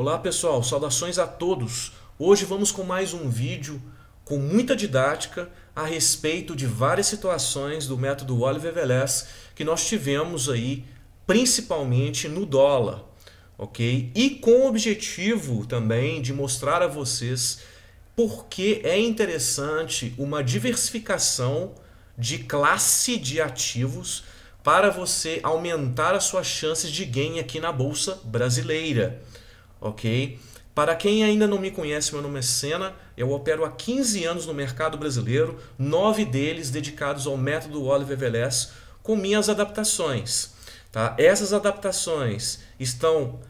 Olá pessoal, saudações a todos. Hoje vamos com mais um vídeo com muita didática a respeito de várias situações do método Oliver Velez que nós tivemos aí principalmente no dólar, ok? E com o objetivo também de mostrar a vocês por que é interessante uma diversificação de classe de ativos para você aumentar as suas chances de ganho aqui na bolsa brasileira ok? Para quem ainda não me conhece, meu nome é Senna, eu opero há 15 anos no mercado brasileiro, nove deles dedicados ao método Oliver Velez, com minhas adaptações. Tá? Essas adaptações estão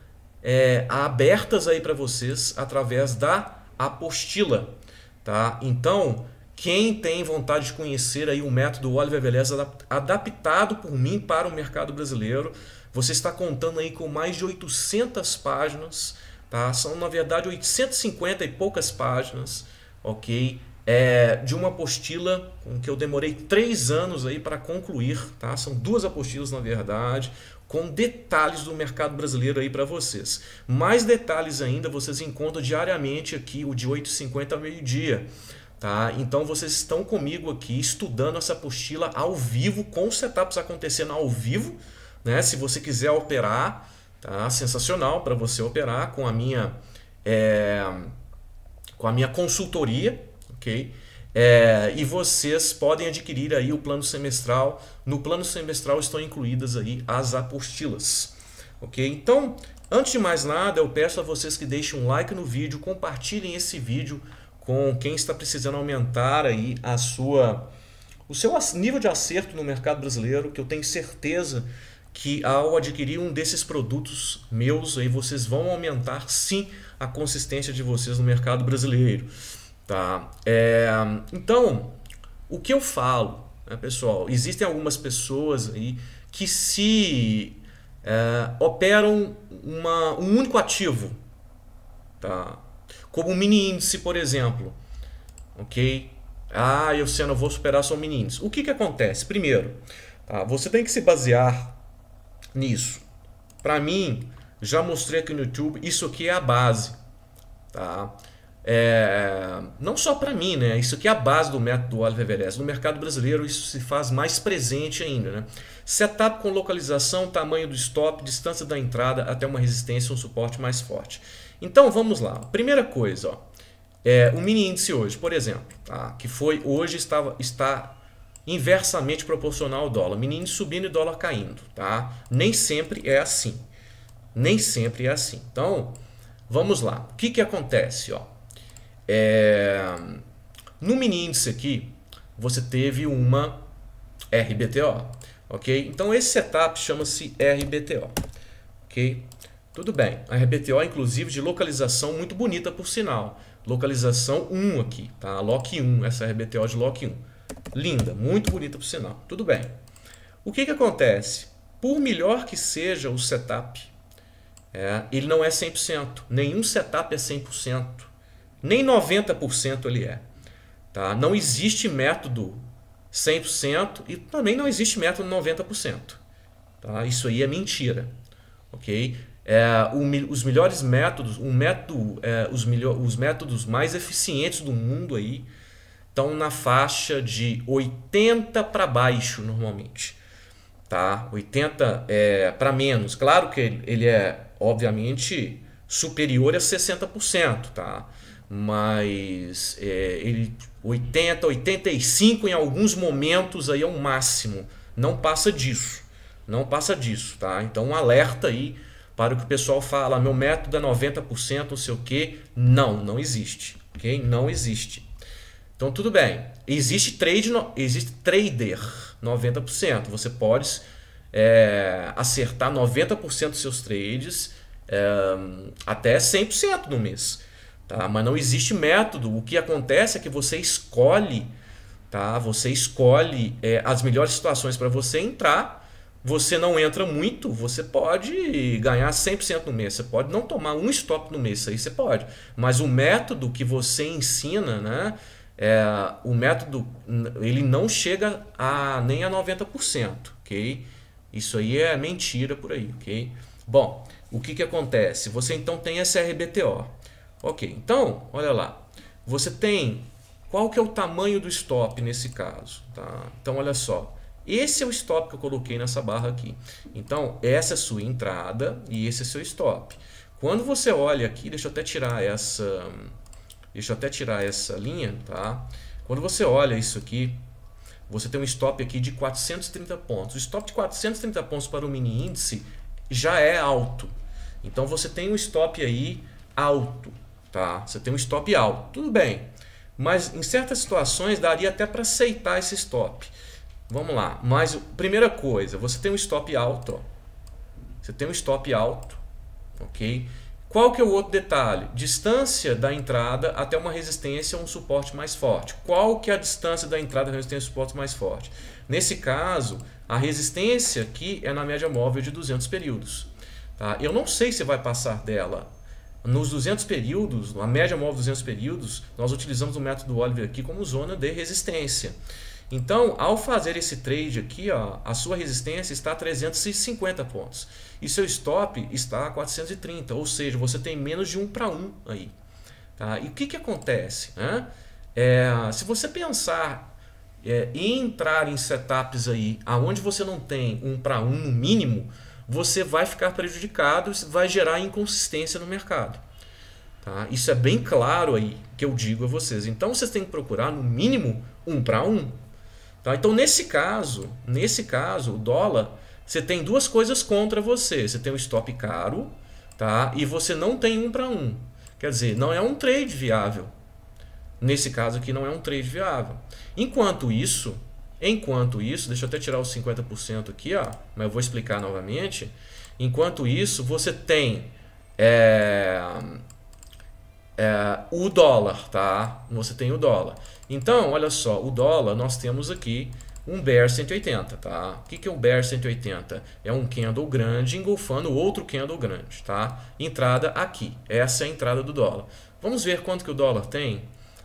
é, abertas aí para vocês através da apostila. Tá? Então, quem tem vontade de conhecer aí o método Oliver Velez adaptado por mim para o mercado brasileiro, você está contando aí com mais de 800 páginas, tá? São na verdade 850 e poucas páginas, ok? É, de uma apostila com que eu demorei três anos aí para concluir, tá? São duas apostilas na verdade, com detalhes do mercado brasileiro aí para vocês. Mais detalhes ainda vocês encontram diariamente aqui o de 8h50 ao meio-dia. Tá? Então vocês estão comigo aqui estudando essa apostila ao vivo, com setups acontecendo ao vivo. Né? Se você quiser operar, tá? sensacional para você operar com a minha, é... com a minha consultoria. ok? É, e vocês podem adquirir aí o plano semestral. No plano semestral estão incluídas aí as apostilas. Ok? Então, antes de mais nada, eu peço a vocês que deixem um like no vídeo, compartilhem esse vídeo com quem está precisando aumentar aí a sua o seu nível de acerto no mercado brasileiro, que eu tenho certeza que ao adquirir um desses produtos meus aí vocês vão aumentar sim a consistência de vocês no mercado brasileiro, tá? É, então o que eu falo, né, pessoal, existem algumas pessoas aí que se é, operam uma, um único ativo, tá? como um mini índice, por exemplo. Ok? Ah, eu sei, não vou superar só um mini índice. O que, que acontece? Primeiro, tá? você tem que se basear nisso. Para mim, já mostrei aqui no YouTube, isso aqui é a base. Tá? É, não só para mim, né? Isso aqui é a base do método do Oliver Everest. No mercado brasileiro, isso se faz mais presente ainda, né? Setup com localização, tamanho do stop, distância da entrada até uma resistência, um suporte mais forte. Então vamos lá. Primeira coisa, ó, é, o mini índice hoje, por exemplo, tá? que foi hoje estava, está inversamente proporcional ao dólar. Mini índice subindo e dólar caindo. Tá? Nem sempre é assim. Nem sempre é assim. Então, vamos lá. O que, que acontece? Ó? É... No mini índice aqui, você teve uma RBTO. Ok? Então, esse setup chama-se RBTO. Ok? Tudo bem. A RBTO, inclusive, de localização muito bonita, por sinal. Localização 1 aqui, tá? Lock 1, essa RBTO de Lock 1. Linda, muito bonita, por sinal. Tudo bem. O que, que acontece? Por melhor que seja o setup, é, ele não é 100%. Nenhum setup é 100%. Nem 90% ele é. Tá? Não existe método 100% e também não existe método 90%. Tá? Isso aí é mentira ok? é, o, os melhores métodos, um método, é, os, melhor, os métodos mais eficientes do mundo aí estão na faixa de 80 para baixo normalmente, tá? 80 é, para menos. Claro que ele é obviamente superior a 60%, tá? Mas é, ele 80, 85 em alguns momentos aí é o máximo. Não passa disso, não passa disso, tá? Então um alerta aí para o que o pessoal fala, meu método é 90%, não sei o quê. Não, não existe. Ok? Não existe. Então tudo bem. Existe trade, existe trader 90%. Você pode é, acertar 90% dos seus trades é, até 100% no mês. Tá? Mas não existe método. O que acontece é que você escolhe, tá? Você escolhe é, as melhores situações para você entrar você não entra muito, você pode ganhar 100% no mês, você pode não tomar um stop no mês, aí você pode. Mas o método que você ensina, né, é, o método ele não chega a nem a 90%, ok? Isso aí é mentira por aí, ok? Bom, o que, que acontece? Você então tem esse RBTO. Ok, então, olha lá. Você tem... Qual que é o tamanho do stop nesse caso? Tá? Então, olha só. Esse é o stop que eu coloquei nessa barra aqui. Então, essa é a sua entrada e esse é seu stop. Quando você olha aqui, deixa eu até tirar essa, deixa eu até tirar essa linha, tá? Quando você olha isso aqui, você tem um stop aqui de 430 pontos. O stop de 430 pontos para o mini índice já é alto. Então você tem um stop aí alto, tá? Você tem um stop alto, tudo bem. Mas em certas situações daria até para aceitar esse stop. Vamos lá. Mas primeira coisa, você tem um stop alto. Ó. Você tem um stop alto, ok? Qual que é o outro detalhe? Distância da entrada até uma resistência ou um suporte mais forte. Qual que é a distância da entrada da resistência e suporte mais forte? Nesse caso, a resistência aqui é na média móvel de 200 períodos. Tá? Eu não sei se vai passar dela. Nos 200 períodos, na média móvel 200 períodos, nós utilizamos o método Oliver aqui como zona de resistência. Então, ao fazer esse trade aqui, ó, a sua resistência está a 350 pontos e seu stop está a 430, ou seja, você tem menos de 1 para 1 aí. Tá? E o que, que acontece? Né? É, se você pensar é, em entrar em setups aí, aonde você não tem 1 para 1 no mínimo, você vai ficar prejudicado, vai gerar inconsistência no mercado. Tá? Isso é bem claro aí que eu digo a vocês. Então, vocês têm que procurar no mínimo 1 para 1. Tá? Então, nesse caso, nesse caso, o dólar, você tem duas coisas contra você. Você tem um stop caro tá? e você não tem um para um. Quer dizer, não é um trade viável. Nesse caso aqui não é um trade viável. Enquanto isso, enquanto isso, deixa eu até tirar os 50% aqui, ó, mas eu vou explicar novamente. Enquanto isso, você tem é, é, o dólar, tá? Você tem o dólar. Então, olha só, o dólar nós temos aqui um bear 180, tá? O que, que é um bear 180? É um candle grande engolfando outro candle grande, tá? Entrada aqui, essa é a entrada do dólar. Vamos ver quanto que o dólar tem?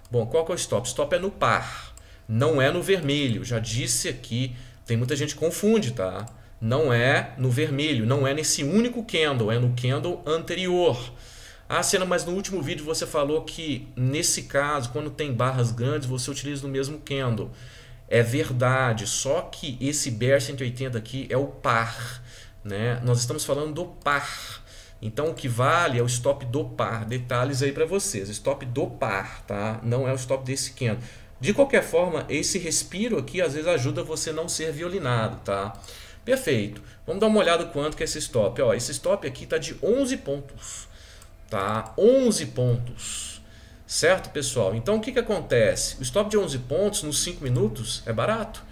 Bom, qual que é o stop? Stop é no par, não é no vermelho. Já disse aqui, tem muita gente que confunde, tá? Não é no vermelho, não é nesse único candle, é no candle anterior. Ah, Senna, mas no último vídeo você falou que nesse caso, quando tem barras grandes, você utiliza o mesmo candle. É verdade, só que esse bear 180 aqui é o par, né? Nós estamos falando do par. Então o que vale é o stop do par. Detalhes aí para vocês. Stop do par, tá? Não é o stop desse candle. De qualquer forma, esse respiro aqui às vezes ajuda você não ser violinado, tá? Perfeito. Vamos dar uma olhada quanto que é esse stop, ó. Esse stop aqui tá de 11 pontos. Tá? 11 pontos. Certo, pessoal? Então, o que, que acontece? O stop de 11 pontos nos 5 minutos é barato.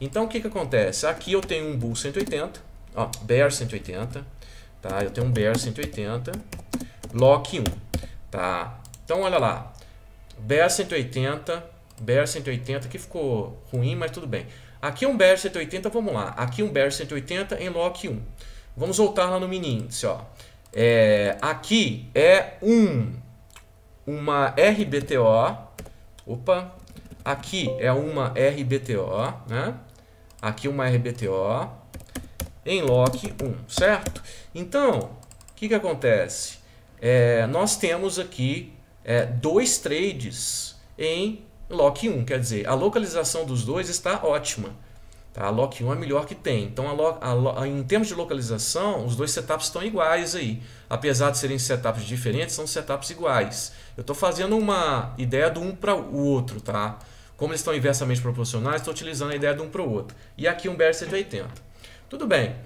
Então, o que, que acontece? Aqui eu tenho um Bull 180, ó, Bear 180, tá? Eu tenho um Bear 180, Lock 1, tá? Então, olha lá. Bear 180, Bear 180, que ficou ruim, mas tudo bem. Aqui é um Bear 180, vamos lá. Aqui é um Bear 180 em Lock 1. Vamos voltar lá no mini índice, ó. É, aqui é um uma RBTO. Opa, aqui é uma RBTO, né? Aqui uma RBTO em lock 1, certo? Então, o que, que acontece? É, nós temos aqui é, dois trades em lock 1, quer dizer, a localização dos dois está ótima. Tá? A Lock 1 é a melhor que tem. Então, a Lock, a em termos de localização, os dois setups estão iguais aí. Apesar de serem setups diferentes, são setups iguais. Eu estou fazendo uma ideia do um para o outro, tá? Como eles estão inversamente proporcionais, estou utilizando a ideia de um para o outro. E aqui um BR-180. Tudo bem.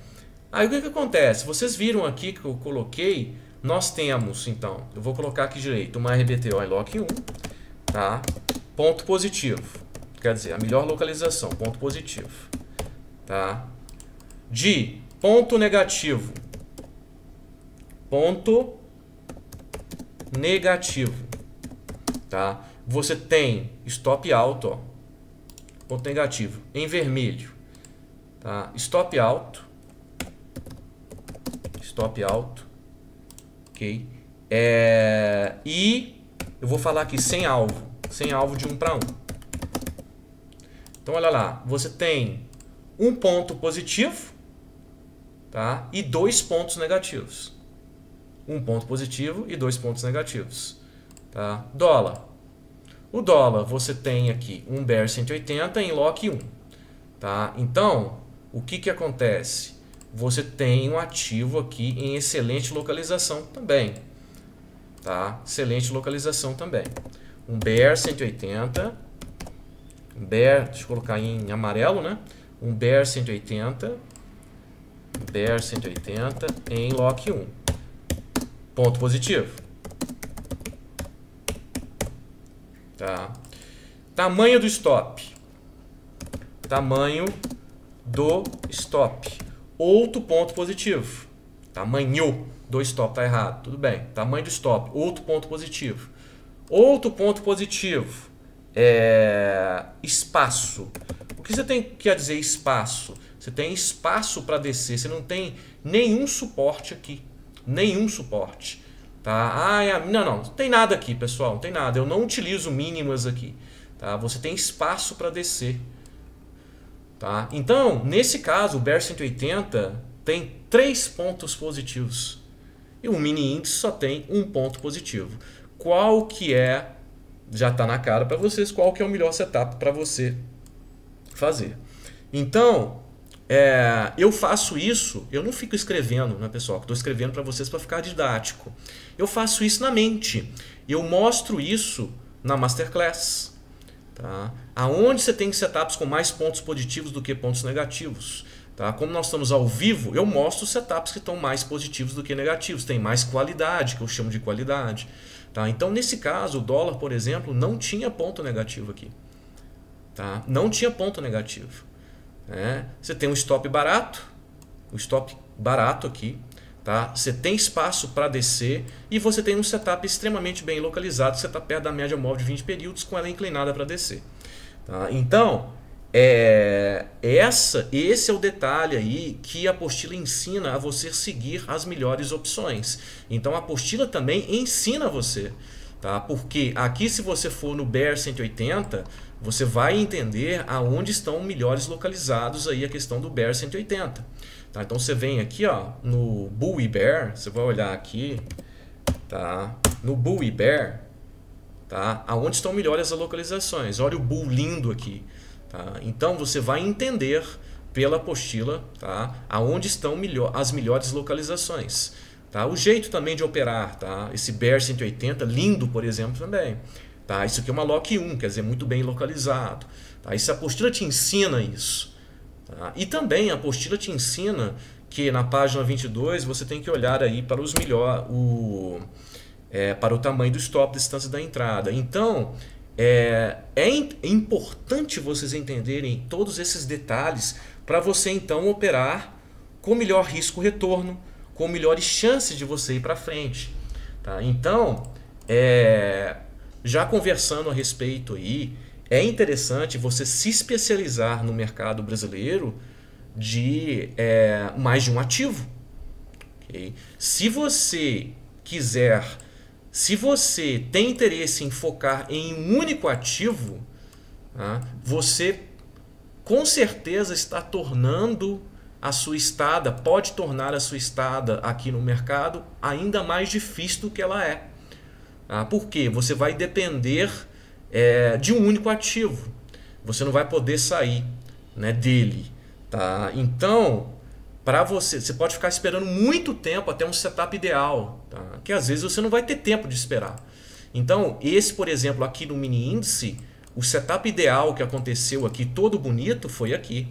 Aí o que, que acontece? Vocês viram aqui que eu coloquei, nós temos, então, eu vou colocar aqui direito, uma RBTO em lock 1, tá? Ponto positivo. Quer dizer, a melhor localização, ponto positivo. Tá? De ponto negativo. Ponto negativo. Tá? Você tem stop alto, ó, ponto negativo, em vermelho. Tá? Stop alto. Stop alto. Ok? É, e eu vou falar aqui sem alvo. Sem alvo de 1 um para 1. Um. Então, olha lá, você tem um ponto positivo tá? e dois pontos negativos. Um ponto positivo e dois pontos negativos. Tá? Dólar. O dólar você tem aqui um BER 180 em lock 1. Tá? Então, o que, que acontece? Você tem um ativo aqui em excelente localização também. Tá? Excelente localização também. Um BER 180 Bear, deixa eu colocar em amarelo, né? Um Bear 180, Bear 180 em lock 1. Ponto positivo. Tá. Tamanho do stop. Tamanho do stop. Outro ponto positivo. Tamanho do stop tá errado. Tudo bem. Tamanho do stop. Outro ponto positivo. Outro ponto positivo é, espaço. O que você tem que dizer espaço? Você tem espaço para descer, você não tem nenhum suporte aqui. Nenhum suporte. Tá? Ah, é, não, não, não tem nada aqui, pessoal, não tem nada. Eu não utilizo mínimas aqui. Tá? Você tem espaço para descer. Tá? Então, nesse caso, o BER 180 tem três pontos positivos. E o mini índice só tem um ponto positivo. Qual que é já está na cara para vocês qual que é o melhor setup para você fazer. Então, é, eu faço isso, eu não fico escrevendo, né, pessoal? Estou escrevendo para vocês para ficar didático. Eu faço isso na mente. Eu mostro isso na masterclass. Tá? Aonde você tem setups com mais pontos positivos do que pontos negativos. Tá? Como nós estamos ao vivo, eu mostro setups que estão mais positivos do que negativos, tem mais qualidade, que eu chamo de qualidade. Tá? Então, nesse caso, o dólar, por exemplo, não tinha ponto negativo aqui. Tá? Não tinha ponto negativo. Né? Você tem um stop barato, um stop barato aqui. Tá? Você tem espaço para descer e você tem um setup extremamente bem localizado. Você está perto da média móvel de 20 períodos com ela inclinada para descer. Tá? Então, é, essa, esse é o detalhe aí que a apostila ensina a você seguir as melhores opções. Então a apostila também ensina você, tá? Porque aqui se você for no BER 180, você vai entender aonde estão melhores localizados aí a questão do BER 180. Tá? Então você vem aqui, ó, no Bull e BER, você vai olhar aqui, tá? No Bull e BER, tá? Aonde estão melhores as localizações? Olha o Bull lindo aqui. Tá? Então você vai entender pela apostila tá? aonde estão as melhores localizações. Tá? O jeito também de operar, tá? esse BER 180, lindo por exemplo também. Tá? Isso aqui é uma LOC 1, quer dizer, muito bem localizado. Tá? a apostila te ensina isso. Tá? E também a apostila te ensina que na página 22 você tem que olhar aí para os melhor, o, é, para o tamanho do stop, distância da entrada. Então, é, é, é importante vocês entenderem todos esses detalhes para você então operar com melhor risco-retorno, com melhores chances de você ir para frente. Tá? Então, é, já conversando a respeito aí, é interessante você se especializar no mercado brasileiro de é, mais de um ativo. Okay? Se você quiser se você tem interesse em focar em um único ativo, ah, você com certeza está tornando a sua estada, pode tornar a sua estada aqui no mercado ainda mais difícil do que ela é. Ah, por quê? Você vai depender é, de um único ativo. Você não vai poder sair né, dele. Tá? Então, para você, você pode ficar esperando muito tempo até um setup ideal, tá? que às vezes você não vai ter tempo de esperar. Então, esse, por exemplo, aqui no mini índice, o setup ideal que aconteceu aqui, todo bonito, foi aqui.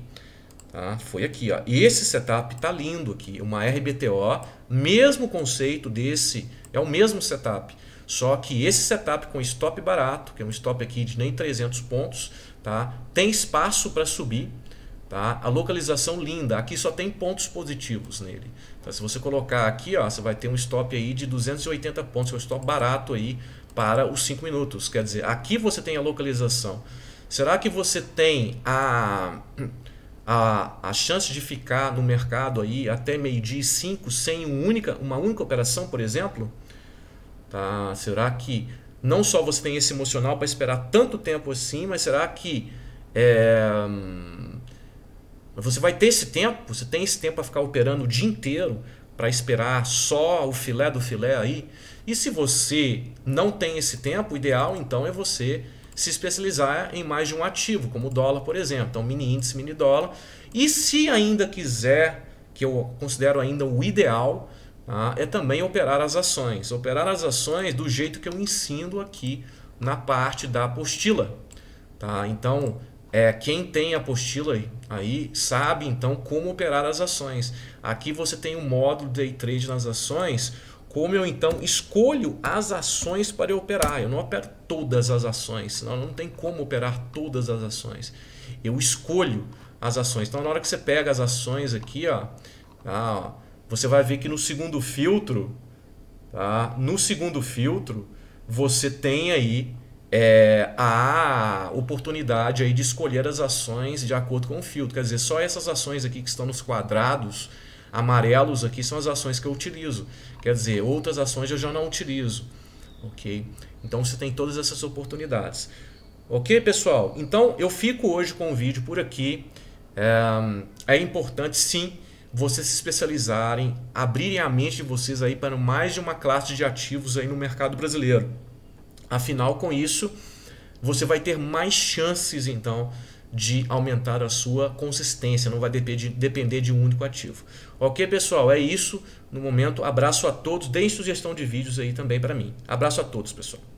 Tá? Foi aqui. Ó. E esse setup tá lindo aqui, uma RBTO, mesmo conceito desse, é o mesmo setup. Só que esse setup com stop barato, que é um stop aqui de nem 300 pontos, tá? tem espaço para subir Tá? A localização linda, aqui só tem pontos positivos nele. Tá? Se você colocar aqui, ó, você vai ter um stop aí de 280 pontos, que é um stop barato aí para os 5 minutos. Quer dizer, aqui você tem a localização. Será que você tem a, a, a chance de ficar no mercado aí até meio-dia e 5 sem uma única, uma única operação, por exemplo? Tá? Será que não só você tem esse emocional para esperar tanto tempo assim, mas será que é, você vai ter esse tempo, você tem esse tempo para ficar operando o dia inteiro para esperar só o filé do filé aí. E se você não tem esse tempo, o ideal então é você se especializar em mais de um ativo, como o dólar, por exemplo. Então, mini índice, mini dólar. E se ainda quiser, que eu considero ainda o ideal, tá, é também operar as ações. Operar as ações do jeito que eu ensino aqui na parte da apostila. Tá? Então, é, quem tem apostila aí, aí sabe então como operar as ações. Aqui você tem um módulo de day trade nas ações, como eu então escolho as ações para eu operar. Eu não opero todas as ações, senão não tem como operar todas as ações. Eu escolho as ações. Então na hora que você pega as ações aqui, ó, tá, ó você vai ver que no segundo filtro, tá, no segundo filtro, você tem aí é, a oportunidade aí de escolher as ações de acordo com o filtro. Quer dizer, só essas ações aqui que estão nos quadrados amarelos aqui são as ações que eu utilizo. Quer dizer, outras ações eu já não utilizo. Ok? Então você tem todas essas oportunidades. Ok, pessoal? Então eu fico hoje com o vídeo por aqui. É, é importante sim vocês se especializarem, abrirem a mente de vocês aí para mais de uma classe de ativos aí no mercado brasileiro. Afinal, com isso, você vai ter mais chances então de aumentar a sua consistência, não vai depender de um único ativo. Ok, pessoal? É isso no momento. Abraço a todos. Deem sugestão de vídeos aí também para mim. Abraço a todos, pessoal.